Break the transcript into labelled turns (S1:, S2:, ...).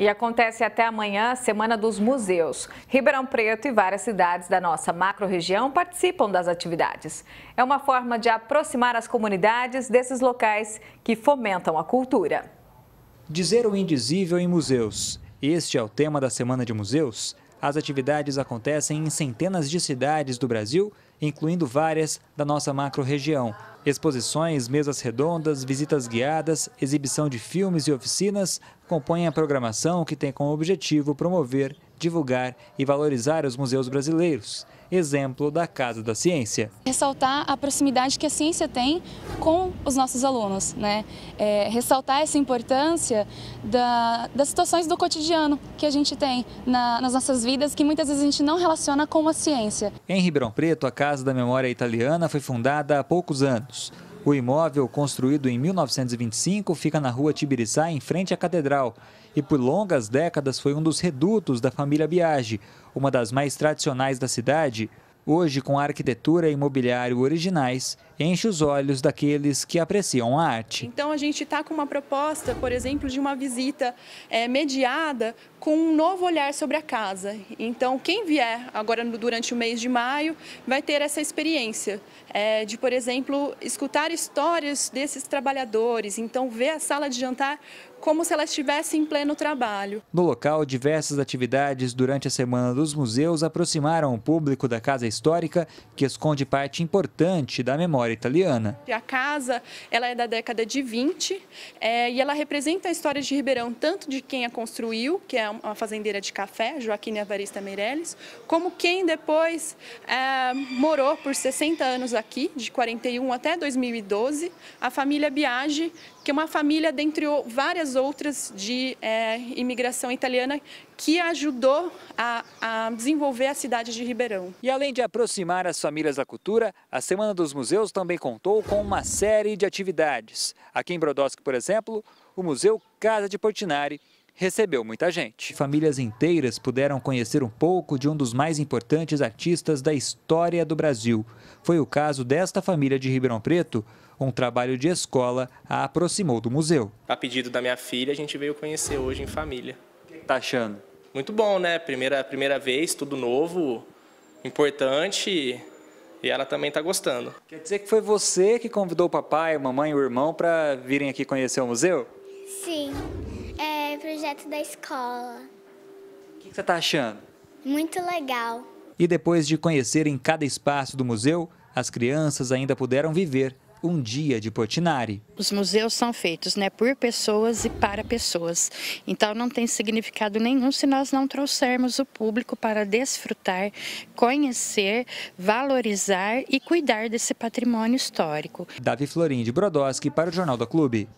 S1: E acontece até amanhã, Semana dos Museus. Ribeirão Preto e várias cidades da nossa macro-região participam das atividades. É uma forma de aproximar as comunidades desses locais que fomentam a cultura. Dizer o indizível em museus. Este é o tema da Semana de Museus. As atividades acontecem em centenas de cidades do Brasil, incluindo várias da nossa macro-região, Exposições, mesas redondas, visitas guiadas, exibição de filmes e oficinas compõem a programação que tem como objetivo promover, divulgar e valorizar os museus brasileiros exemplo da Casa da Ciência.
S2: Ressaltar a proximidade que a ciência tem com os nossos alunos, né? É, ressaltar essa importância da, das situações do cotidiano que a gente tem na, nas nossas vidas, que muitas vezes a gente não relaciona com a ciência.
S1: Em Ribeirão Preto, a Casa da Memória Italiana foi fundada há poucos anos. O imóvel, construído em 1925, fica na rua Tibiriçá, em frente à Catedral, e por longas décadas foi um dos redutos da família Biagi, uma das mais tradicionais da cidade, hoje com arquitetura e mobiliário originais enche os olhos daqueles que apreciam a arte.
S2: Então a gente está com uma proposta, por exemplo, de uma visita é, mediada com um novo olhar sobre a casa. Então quem vier agora durante o mês de maio vai ter essa experiência é, de, por exemplo, escutar histórias desses trabalhadores. Então ver a sala de jantar como se ela estivesse em pleno trabalho.
S1: No local, diversas atividades durante a Semana dos Museus aproximaram o público da Casa Histórica, que esconde parte importante da memória história italiana.
S2: A casa ela é da década de 20 é, e ela representa a história de Ribeirão, tanto de quem a construiu, que é uma fazendeira de café, Joaquim Evarista Meirelles, como quem depois é, morou por 60 anos aqui, de 41 até 2012, a família Biagi, que é uma família, dentre várias outras, de é, imigração italiana que ajudou a, a desenvolver a cidade de Ribeirão.
S1: E além de aproximar as famílias da cultura, a Semana dos Museus também também contou com uma série de atividades. Aqui em Brodowski, por exemplo, o Museu Casa de Portinari recebeu muita gente. Famílias inteiras puderam conhecer um pouco de um dos mais importantes artistas da história do Brasil. Foi o caso desta família de Ribeirão Preto. Um trabalho de escola a aproximou do museu. A pedido da minha filha, a gente veio conhecer hoje em família. Tá achando? Muito bom, né? Primeira, primeira vez, tudo novo, importante e ela também está gostando. Quer dizer que foi você que convidou o papai, a mamãe e o irmão para virem aqui conhecer o museu?
S2: Sim, é projeto da escola.
S1: O que, você está achando?
S2: Muito legal.
S1: E depois de conhecerem cada espaço do museu, as crianças ainda puderam viver um dia de Portinari.
S2: Os museus são feitos né, por pessoas e para pessoas. Então não tem significado nenhum se nós não trouxermos o público para desfrutar, conhecer, valorizar e cuidar desse patrimônio histórico.
S1: Davi Florim de Brodowski para o Jornal da Clube.